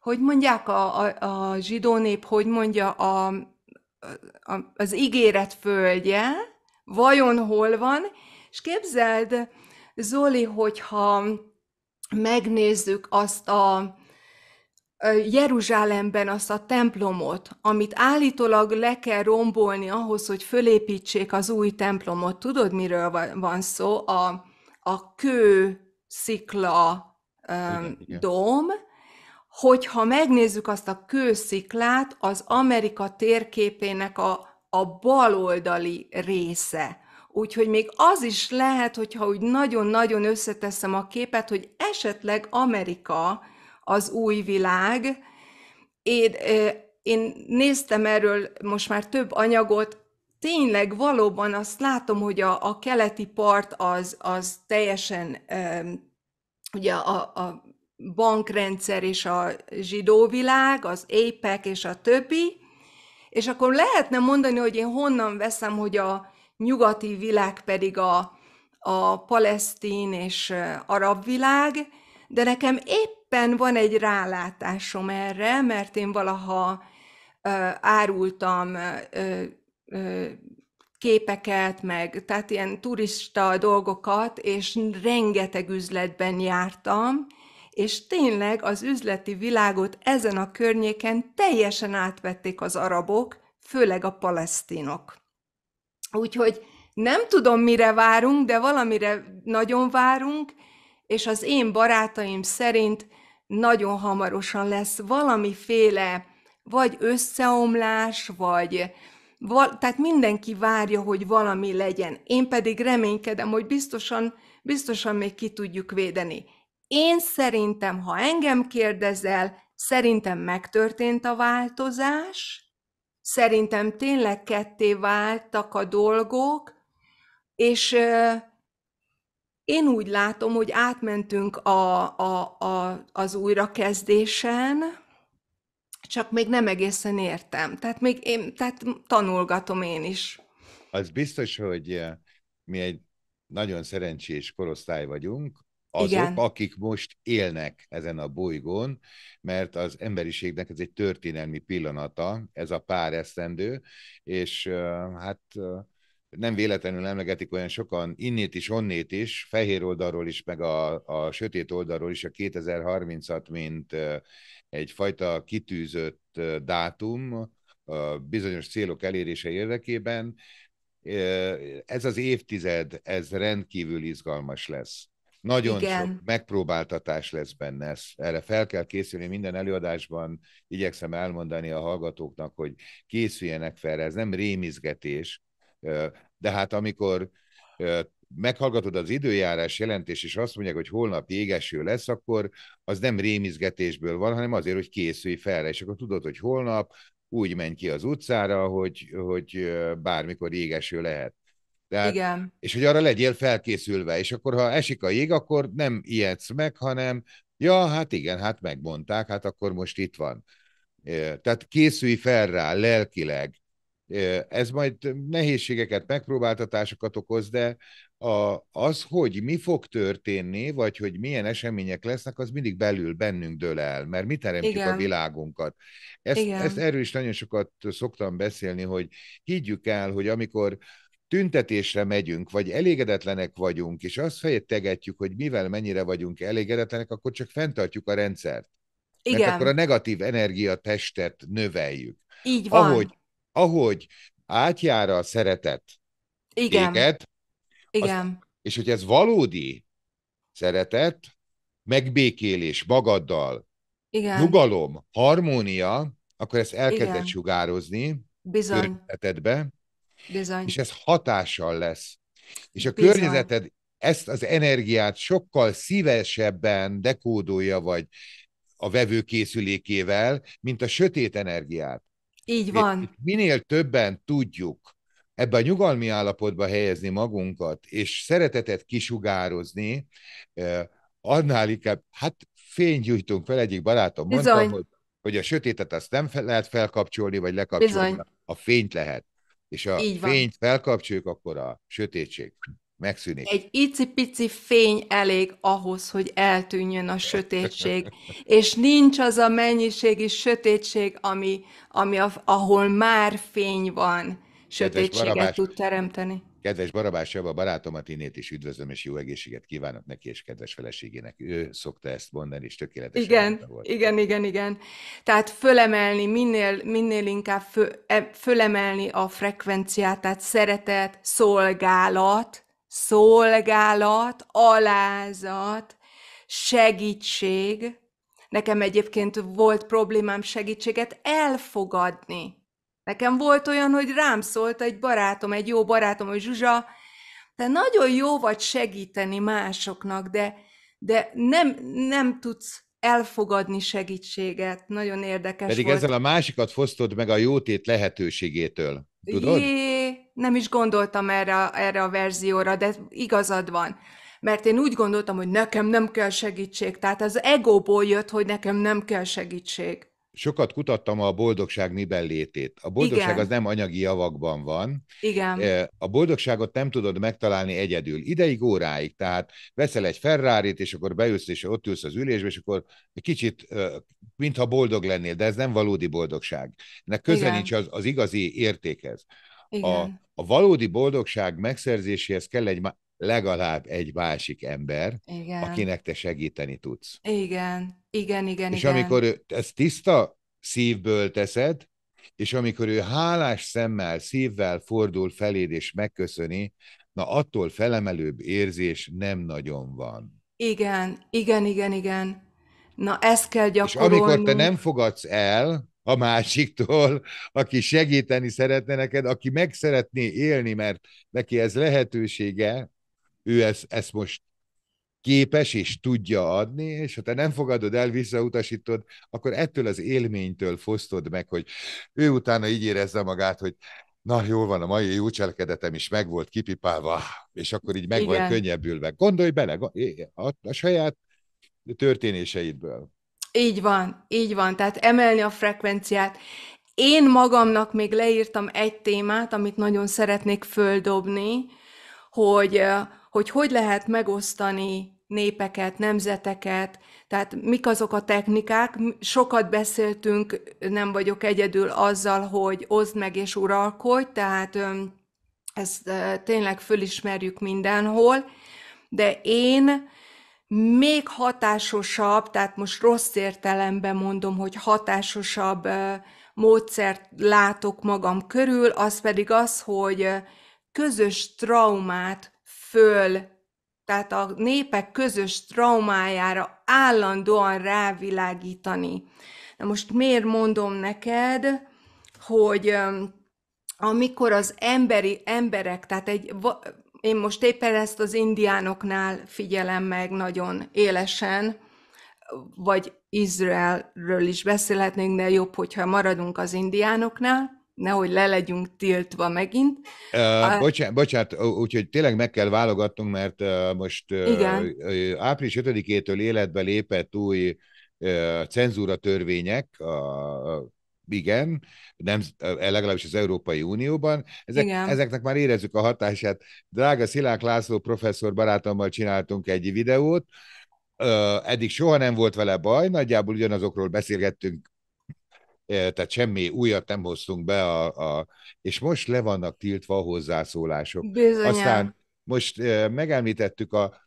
hogy mondják a, a, a zsidó nép, hogy mondja a, a, az ígéret földje, vajon hol van, és képzeld, Zoli, hogyha megnézzük azt a Jeruzsálemben azt a templomot, amit állítólag le kell rombolni ahhoz, hogy fölépítsék az új templomot. Tudod, miről van szó? A, a kő szikla dom. hogyha megnézzük azt a kősziklát, az Amerika térképének a, a baloldali része. Úgyhogy még az is lehet, hogyha úgy nagyon-nagyon összeteszem a képet, hogy esetleg Amerika az új világ. Én, én néztem erről most már több anyagot, tényleg valóban azt látom, hogy a, a keleti part az, az teljesen ugye a, a bankrendszer és a zsidó világ, az APEC és a többi, és akkor lehetne mondani, hogy én honnan veszem, hogy a nyugati világ pedig a, a palesztin és arab világ, de nekem épp éppen van egy rálátásom erre, mert én valaha árultam képeket, meg tehát ilyen turista dolgokat, és rengeteg üzletben jártam, és tényleg az üzleti világot ezen a környéken teljesen átvették az arabok, főleg a palesztinok. Úgyhogy nem tudom, mire várunk, de valamire nagyon várunk, és az én barátaim szerint nagyon hamarosan lesz valamiféle vagy összeomlás, vagy val, tehát mindenki várja, hogy valami legyen. Én pedig reménykedem, hogy biztosan, biztosan még ki tudjuk védeni. Én szerintem, ha engem kérdezel, szerintem megtörtént a változás, szerintem tényleg ketté váltak a dolgok, és én úgy látom, hogy átmentünk a, a, a, az újrakezdésen, csak még nem egészen értem. Tehát még én, tehát tanulgatom én is. Az biztos, hogy eh, mi egy nagyon szerencsés korosztály vagyunk, azok, Igen. akik most élnek ezen a bolygón, mert az emberiségnek ez egy történelmi pillanata, ez a pár esztendő, és eh, hát eh, nem véletlenül emlegetik olyan sokan innét is, onnét is, fehér oldalról is, meg a, a sötét oldalról is a 2030-at, mint egyfajta kitűzött dátum a bizonyos célok elérése érdekében. Ez az évtized, ez rendkívül izgalmas lesz. Nagyon Igen. sok megpróbáltatás lesz benne. Ez, erre fel kell készülni minden előadásban. Igyekszem elmondani a hallgatóknak, hogy készüljenek fel, ez nem rémizgetés, de hát amikor meghallgatod az időjárás jelentést, és azt mondják, hogy holnap jégeső lesz, akkor az nem rémizgetésből van, hanem azért, hogy készülj fel, és akkor tudod, hogy holnap úgy menj ki az utcára, hogy, hogy bármikor jégeső lehet. Tehát, Igen. És hogy arra legyél felkészülve, és akkor ha esik a jég, akkor nem ijedsz meg, hanem ja, hát igen, hát megmondták, hát akkor most itt van. Tehát készülj fel rá lelkileg, ez majd nehézségeket, megpróbáltatásokat okoz, de a, az, hogy mi fog történni, vagy hogy milyen események lesznek, az mindig belül bennünk dől el, mert mi teremtjük Igen. a világunkat. Ezt, Igen. ezt erről is nagyon sokat szoktam beszélni, hogy higgyük el, hogy amikor tüntetésre megyünk, vagy elégedetlenek vagyunk, és azt fejtegetjük, hogy mivel mennyire vagyunk elégedetlenek, akkor csak fenntartjuk a rendszert. Igen. Mert akkor a negatív energia testet növeljük. Így van. Ahogy ahogy átjára a szeretet Igen. téged, Igen. Az, és hogy ez valódi szeretet, megbékélés magaddal, Igen. nyugalom, harmónia, akkor ezt elkezded Igen. sugározni Bizony. környezetedbe, Bizony. és ez hatással lesz. És a Bizony. környezeted ezt az energiát sokkal szívesebben dekódolja, vagy a vevőkészülékével, mint a sötét energiát. Így van. Minél többen tudjuk ebbe a nyugalmi állapotba helyezni magunkat, és szeretetet kisugározni, annál inkább, hát gyújtunk fel, egyik barátom mondta, hogy, hogy a sötétet azt nem fel, lehet felkapcsolni, vagy lekapcsolni, Bizony. a fényt lehet. És a Így van. fényt felkapcsoljuk, akkor a sötétség megszűnik. Egy icipici fény elég ahhoz, hogy eltűnjön a sötétség, és nincs az a mennyiségi sötétség, ami, ami a, ahol már fény van, sötétséget Barabás, tud teremteni. Kedves Barabás Jaba barátomat, innét is üdvözlöm, és jó egészséget kívánok neki és kedves feleségének. Ő szokta ezt mondani, és tökéletesen igen, volt. Igen, igen, igen. Tehát fölemelni, minél, minél inkább e, fölemelni a frekvenciát, tehát szeretet, szolgálat, szolgálat, alázat, segítség. Nekem egyébként volt problémám segítséget elfogadni. Nekem volt olyan, hogy rám szólt egy barátom, egy jó barátom, hogy Zsuzsa, te nagyon jó vagy segíteni másoknak, de, de nem, nem tudsz elfogadni segítséget. Nagyon érdekes Pedig volt. ezzel a másikat fosztod meg a jótét lehetőségétől. Tudod? Jé, nem is gondoltam erre, erre a verzióra, de igazad van. Mert én úgy gondoltam, hogy nekem nem kell segítség. Tehát az egóból jött, hogy nekem nem kell segítség. Sokat kutattam a boldogság miben létét. A boldogság Igen. az nem anyagi javakban van. Igen. E, a boldogságot nem tudod megtalálni egyedül. Ideig, óráig. Tehát veszel egy ferrari és akkor beülsz, és ott ülsz az ülésbe, és akkor egy kicsit, e, mintha boldog lennél, de ez nem valódi boldogság. Ennek köze Igen. nincs az, az igazi értékhez. Igen. A, a valódi boldogság megszerzéséhez kell egy legalább egy másik ember, igen. akinek te segíteni tudsz. Igen, igen, igen. És igen. amikor ő, ezt tiszta szívből teszed, és amikor ő hálás szemmel, szívvel fordul feléd és megköszöni, na attól felemelőbb érzés nem nagyon van. Igen, igen, igen, igen. Na ezt kell gyakorolni. És amikor te nem fogadsz el, a másiktól, aki segíteni szeretne neked, aki meg szeretné élni, mert neki ez lehetősége, ő ezt, ezt most képes és tudja adni, és ha te nem fogadod el, visszautasítod, akkor ettől az élménytől fosztod meg, hogy ő utána így érezze magát, hogy na jól van, a mai jó cselekedetem is meg volt kipipálva, és akkor így meg Igen. vagy könnyebbülve. Gondolj bele a, a saját történéseidből. Így van, így van, tehát emelni a frekvenciát. Én magamnak még leírtam egy témát, amit nagyon szeretnék földobni, hogy hogy, hogy lehet megosztani népeket, nemzeteket, tehát mik azok a technikák. Sokat beszéltünk, nem vagyok egyedül azzal, hogy oszd meg és uralkodj, tehát ezt tényleg fölismerjük mindenhol, de én még hatásosabb, tehát most rossz értelemben mondom, hogy hatásosabb módszert látok magam körül, az pedig az, hogy közös traumát föl, tehát a népek közös traumájára állandóan rávilágítani. Na most miért mondom neked, hogy amikor az emberi emberek, tehát egy én most éppen ezt az indiánoknál figyelem meg nagyon élesen, vagy Izraelről is beszélhetnénk, de jobb, hogyha maradunk az indiánoknál, nehogy le legyünk tiltva megint. Uh, a... bocsánat, bocsánat, úgyhogy tényleg meg kell válogatnunk, mert uh, most uh, Igen. április 5-től életbe lépett új uh, cenzúra törvények, a igen, nem, legalábbis az Európai Unióban. Ezek, ezeknek már érezzük a hatását. Drága Szilák László professzor barátommal csináltunk egy videót, eddig soha nem volt vele baj, nagyjából ugyanazokról beszélgettünk, tehát semmi újat nem hoztunk be, a, a, és most le vannak tiltva a hozzászólások. Bizonyán. Aztán most megemlítettük a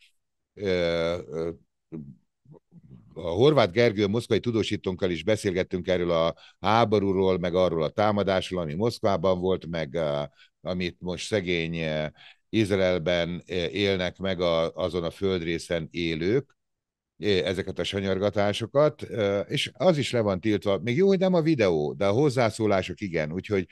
a Horváth Gergő moszkvai tudósítónkkal is beszélgettünk erről a háborúról, meg arról a támadásról, ami Moszkvában volt, meg a, eh, amit most szegény eh, Izraelben eh, élnek meg a, azon a földrészen élők, ezeket a sanyargatásokat, és az is le van tiltva, még jó, hogy nem a videó, de a hozzászólások igen, úgyhogy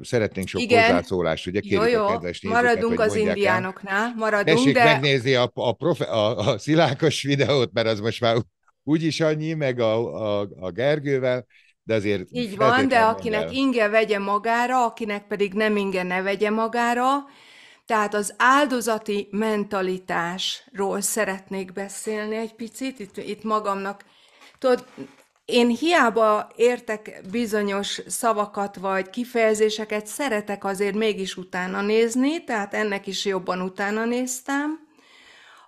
szeretnénk sok igen. hozzászólást, ugye kérjük jó, jó. a kedves nézőket, maradunk hogy az indiánoknál, maradunk, Tessék de... megnézni a, a, profe, a, a szilákos videót, mert az most már úgyis annyi, meg a, a, a Gergővel, de azért... Így van, de akinek inge vegye magára, akinek pedig nem inge ne vegye magára, tehát az áldozati mentalitásról szeretnék beszélni egy picit, itt, itt magamnak. Tudod, én hiába értek bizonyos szavakat vagy kifejezéseket, szeretek azért mégis utána nézni, tehát ennek is jobban utána néztem.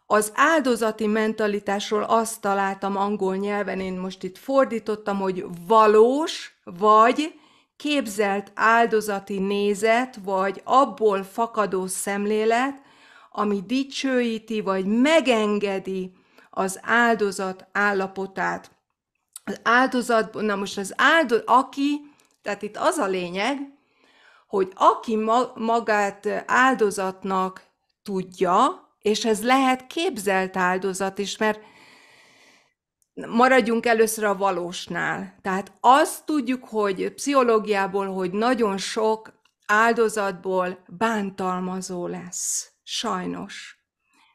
Az áldozati mentalitásról azt találtam angol nyelven, én most itt fordítottam, hogy valós vagy képzelt áldozati nézet, vagy abból fakadó szemlélet, ami dicsőíti, vagy megengedi az áldozat állapotát. Az áldozat, na most az áldozat, aki, tehát itt az a lényeg, hogy aki ma, magát áldozatnak tudja, és ez lehet képzelt áldozat is, mert maradjunk először a valósnál. Tehát azt tudjuk, hogy pszichológiából, hogy nagyon sok áldozatból bántalmazó lesz. Sajnos.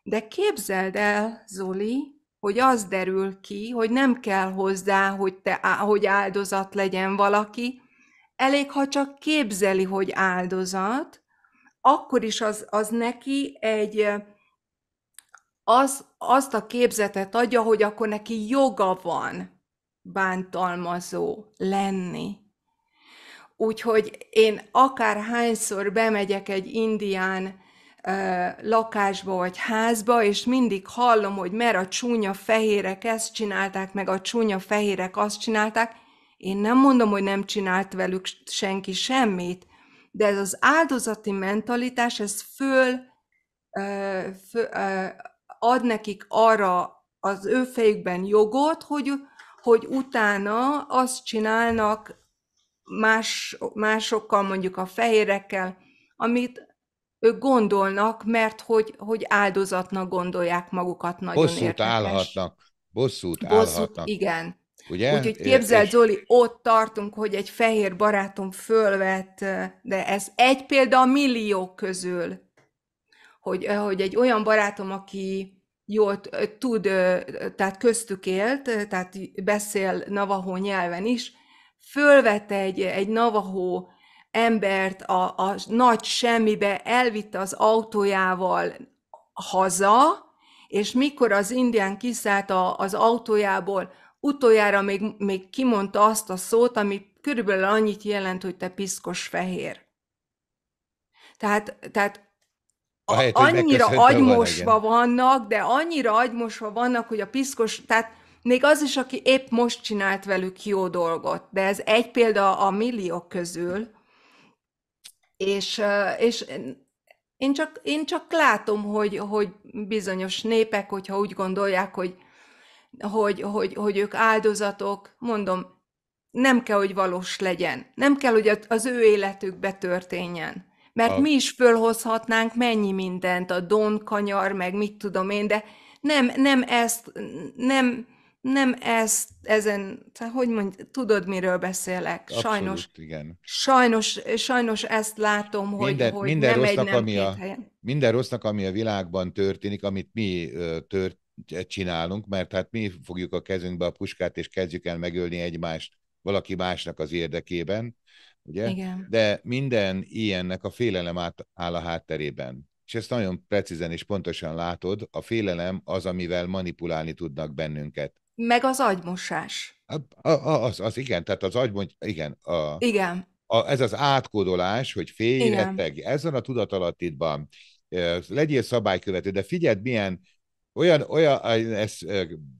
De képzeld el, Zoli, hogy az derül ki, hogy nem kell hozzá, hogy, te, hogy áldozat legyen valaki, elég, ha csak képzeli, hogy áldozat, akkor is az, az neki egy az, azt a képzetet adja, hogy akkor neki joga van bántalmazó lenni. Úgyhogy én akárhányszor bemegyek egy indián ö, lakásba vagy házba, és mindig hallom, hogy mert a csúnya fehérek ezt csinálták, meg a csúnya fehérek azt csinálták. Én nem mondom, hogy nem csinált velük senki semmit, de ez az áldozati mentalitás, ez föl, ö, föl ö, ad nekik arra az ő fejükben jogot, hogy, hogy utána azt csinálnak más, másokkal, mondjuk a fehérekkel, amit ők gondolnak, mert hogy, hogy áldozatnak gondolják magukat nagyon Bosszút értékes. állhatnak. Bosszút, Bosszút állhatnak. Igen. Ugye? Úgyhogy képzeld, és... Zoli, ott tartunk, hogy egy fehér barátom fölvett, de ez egy példa a milliók közül hogy, hogy egy olyan barátom, aki jól tud, tehát köztük élt, tehát beszél navahó nyelven is, fölvette egy, egy navahó embert a, a nagy semmibe, elvitte az autójával haza, és mikor az indián kiszállt a, az autójából, utoljára még, még kimondta azt a szót, ami körülbelül annyit jelent, hogy te piszkos fehér. Tehát, tehát Ahelyett, annyira agymosva vannak, de annyira agymosva vannak, hogy a piszkos, tehát még az is, aki épp most csinált velük jó dolgot, de ez egy példa a milliók közül, és, és én csak, én csak látom, hogy, hogy bizonyos népek, hogyha úgy gondolják, hogy, hogy, hogy, hogy ők áldozatok, mondom, nem kell, hogy valós legyen. Nem kell, hogy az ő életük betörténjen. Mert a... mi is fölhozhatnánk mennyi mindent, a Don kanyar, meg mit tudom én, de nem, nem ezt, nem, nem ezt, ezen, hogy mondj, tudod, miről beszélek. Abszolút, sajnos, igen. Sajnos, sajnos ezt látom, hogy, minden, hogy minden nem rossznak, egy, nem ami a, helyen. Minden rossznak, ami a világban történik, amit mi tört, csinálunk, mert hát mi fogjuk a kezünkbe a puskát, és kezdjük el megölni egymást valaki másnak az érdekében, ugye? Igen. De minden ilyennek a félelem át, áll a hátterében. És ezt nagyon precízen és pontosan látod, a félelem az, amivel manipulálni tudnak bennünket. Meg az agymosás. Hát, a, a, az, az igen, tehát az agymos, igen. A, igen. A, ez az átkódolás, hogy félj, retteg, ez van a tudatalattidban, legyél szabálykövető, de figyeld, milyen olyan, olyan, ezt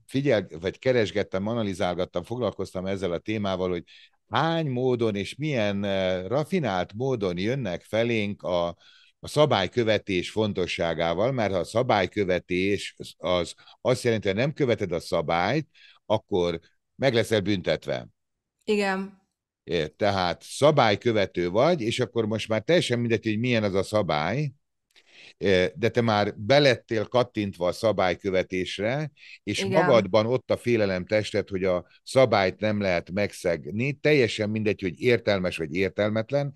figyel, vagy keresgettem, analizálgattam, foglalkoztam ezzel a témával, hogy hány módon és milyen e, rafinált módon jönnek felénk a, a szabálykövetés fontosságával, mert ha a szabálykövetés az azt jelenti, hogy nem követed a szabályt, akkor meg leszel büntetve. Igen. É, tehát szabálykövető vagy, és akkor most már teljesen mindegy, hogy milyen az a szabály, de te már belettél kattintva a szabálykövetésre, és Igen. magadban ott a félelem tested, hogy a szabályt nem lehet megszegni, teljesen mindegy, hogy értelmes vagy értelmetlen,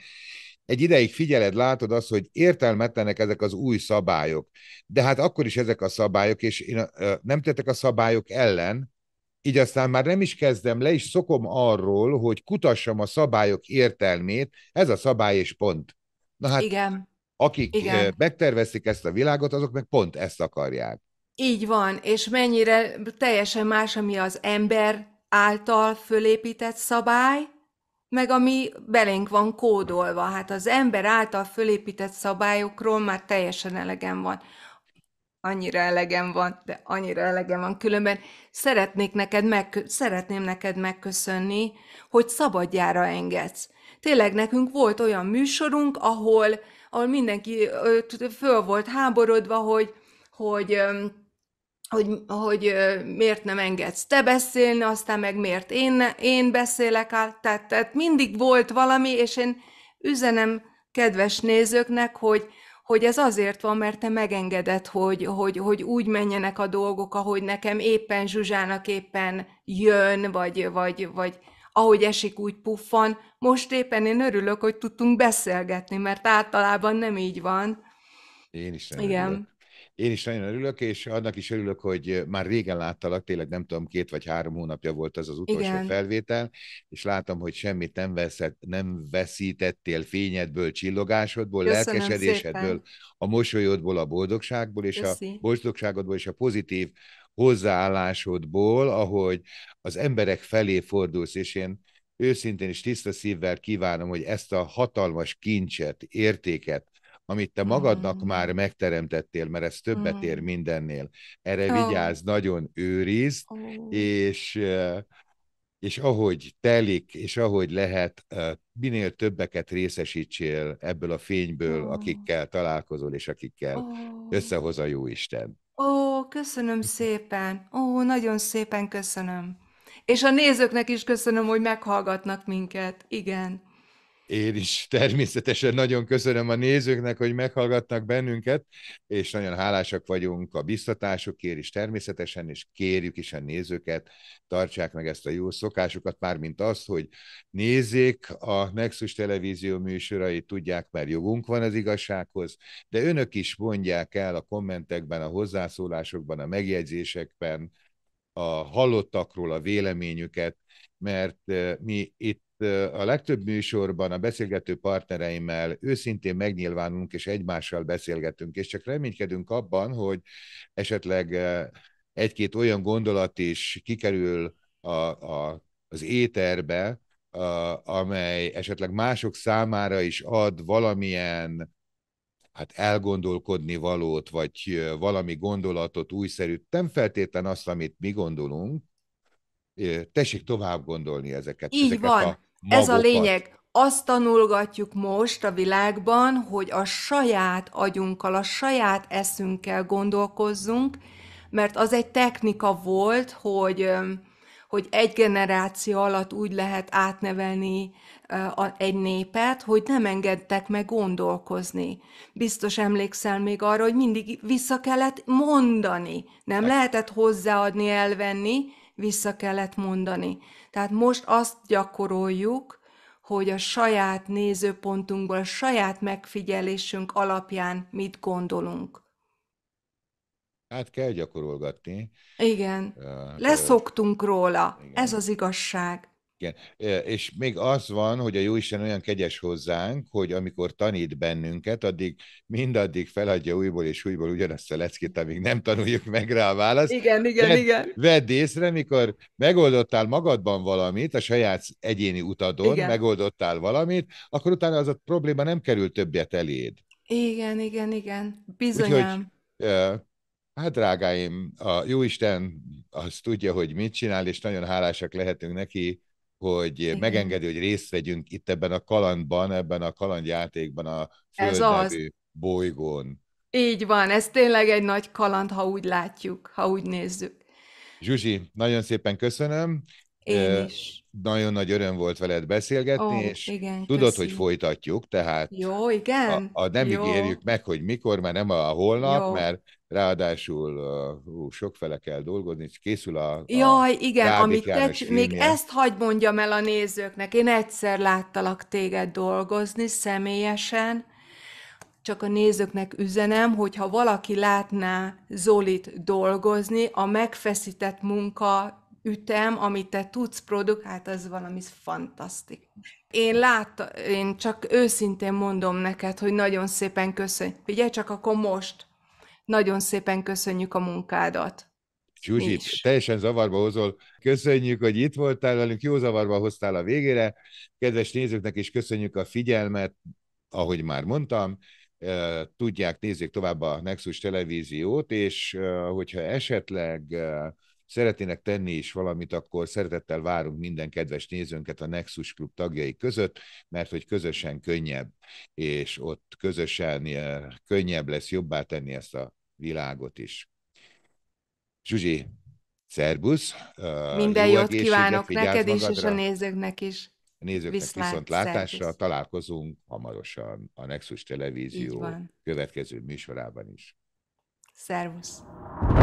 egy ideig figyeled, látod azt, hogy értelmetlenek ezek az új szabályok. De hát akkor is ezek a szabályok, és én nem tettek a szabályok ellen, így aztán már nem is kezdem, le is szokom arról, hogy kutassam a szabályok értelmét, ez a szabály és pont. Na hát, Igen. Akik Igen. megtervezték ezt a világot, azok meg pont ezt akarják. Így van, és mennyire teljesen más, ami az ember által fölépített szabály, meg ami belénk van kódolva. Hát az ember által fölépített szabályokról már teljesen elegem van. Annyira elegem van, de annyira elegem van. Különben szeretnék neked meg, szeretném neked megköszönni, hogy szabadjára engedsz. Tényleg nekünk volt olyan műsorunk, ahol ahol mindenki föl volt háborodva, hogy, hogy hogy, hogy miért nem engedsz te beszélni, aztán meg miért én, én beszélek át. Tehát, tehát mindig volt valami, és én üzenem kedves nézőknek, hogy, hogy ez azért van, mert te megengeded, hogy, hogy, hogy úgy menjenek a dolgok, ahogy nekem éppen Zsuzsának éppen jön, vagy, vagy, vagy ahogy esik, úgy puffan. Most éppen én örülök, hogy tudtunk beszélgetni, mert általában nem így van. Én is nagyon. Igen. Örülök. Én is nagyon örülök, és annak is örülök, hogy már régen láttalak, tényleg nem tudom, két vagy három hónapja volt az az utolsó Igen. felvétel, és látom, hogy semmit nem, veszett, nem veszítettél fényedből, csillogásodból, Köszönöm lelkesedésedből, szépen. a mosolyodból, a boldogságból, és Köszi. a boldogságodból, és a pozitív hozzáállásodból, ahogy az emberek felé fordulsz, és én őszintén és tiszta szívvel kívánom, hogy ezt a hatalmas kincset, értéket, amit te magadnak mm. már megteremtettél, mert ez többet mm. ér mindennél. Erre oh. vigyázz, nagyon őriz, oh. és, és ahogy telik, és ahogy lehet, minél többeket részesítsél ebből a fényből, oh. akikkel találkozol, és akikkel oh. összehoz a Jóisten. Ó, köszönöm szépen. Ó, nagyon szépen köszönöm. És a nézőknek is köszönöm, hogy meghallgatnak minket. Igen. Én is természetesen nagyon köszönöm a nézőknek, hogy meghallgatnak bennünket, és nagyon hálásak vagyunk a biztatásokért is természetesen, és kérjük is a nézőket, tartsák meg ezt a jó szokásukat, mármint azt, hogy nézzék a Nexus televízió műsorait, tudják, mert jogunk van az igazsághoz, de önök is mondják el a kommentekben, a hozzászólásokban, a megjegyzésekben, a hallottakról a véleményüket, mert eh, mi itt a legtöbb műsorban a beszélgető partnereimmel őszintén megnyilvánulunk, és egymással beszélgetünk, és csak reménykedünk abban, hogy esetleg egy-két olyan gondolat is kikerül a, a, az éterbe, a, amely esetleg mások számára is ad valamilyen hát elgondolkodni valót, vagy valami gondolatot újszerűt, nem feltétlen azt, amit mi gondolunk, tessék tovább gondolni ezeket. Így ezeket van. A, magukat. Ez a lényeg. Azt tanulgatjuk most a világban, hogy a saját agyunkkal, a saját eszünkkel gondolkozzunk, mert az egy technika volt, hogy hogy egy generáció alatt úgy lehet átnevelni egy népet, hogy nem engedtek meg gondolkozni. Biztos emlékszel még arra, hogy mindig vissza kellett mondani, nem lehetett hozzáadni, elvenni, vissza kellett mondani. Tehát most azt gyakoroljuk, hogy a saját nézőpontunkból, a saját megfigyelésünk alapján mit gondolunk. Hát kell gyakorolgatni. Igen. Leszoktunk róla. Igen. Ez az igazság. Igen. És még az van, hogy a Jóisten olyan kegyes hozzánk, hogy amikor tanít bennünket, addig mindaddig feladja újból és újból ugyanazt a leckét, amíg nem tanuljuk meg rá a választ. Igen, igen, vedd, igen. Vedd észre, mikor megoldottál magadban valamit, a saját egyéni utadon igen. megoldottál valamit, akkor utána az a probléma nem kerül többet eléd. Igen, igen, igen. Bizonyám. Úgyhogy, Hát, drágáim, a Jóisten azt tudja, hogy mit csinál, és nagyon hálásak lehetünk neki, hogy Igen. megengedi, hogy részt vegyünk itt ebben a kalandban, ebben a kalandjátékban a földnevű bolygón. Így van, ez tényleg egy nagy kaland, ha úgy látjuk, ha úgy nézzük. Zsuzsi, nagyon szépen köszönöm. Én is. Nagyon nagy öröm volt veled beszélgetni, oh, és igen, tudod, köszi. hogy folytatjuk, tehát Jó, igen. A, a nem Jó. ígérjük meg, hogy mikor, mert nem a holnap, Jó. mert ráadásul uh, sok fele kell dolgozni, és készül a... Jaj, a igen, amit te, még ezt hagyd mondjam el a nézőknek. Én egyszer láttalak téged dolgozni személyesen, csak a nézőknek üzenem, hogy ha valaki látná Zolit dolgozni, a megfeszített munka ütem, amit te tudsz produkált, az valami fantasztikus. Én láttam, én csak őszintén mondom neked, hogy nagyon szépen köszönjük. Ugye csak akkor most nagyon szépen köszönjük a munkádat. Zsuzsit, teljesen zavarba hozol. Köszönjük, hogy itt voltál velünk, jó zavarba hoztál a végére. Kedves nézőknek is köszönjük a figyelmet, ahogy már mondtam. Tudják, nézzék tovább a Nexus televíziót, és hogyha esetleg szeretnének tenni is valamit, akkor szeretettel várunk minden kedves nézőnket a Nexus Klub tagjai között, mert hogy közösen könnyebb, és ott közösen eh, könnyebb lesz jobbá tenni ezt a világot is. Zsuzsi, szervusz. Eh, minden Jó jót kívánok neked is, magadra. és a nézőknek is. A nézőknek Viszlát, viszont látásra szervusz. találkozunk hamarosan a Nexus Televízió következő műsorában is. Szervusz!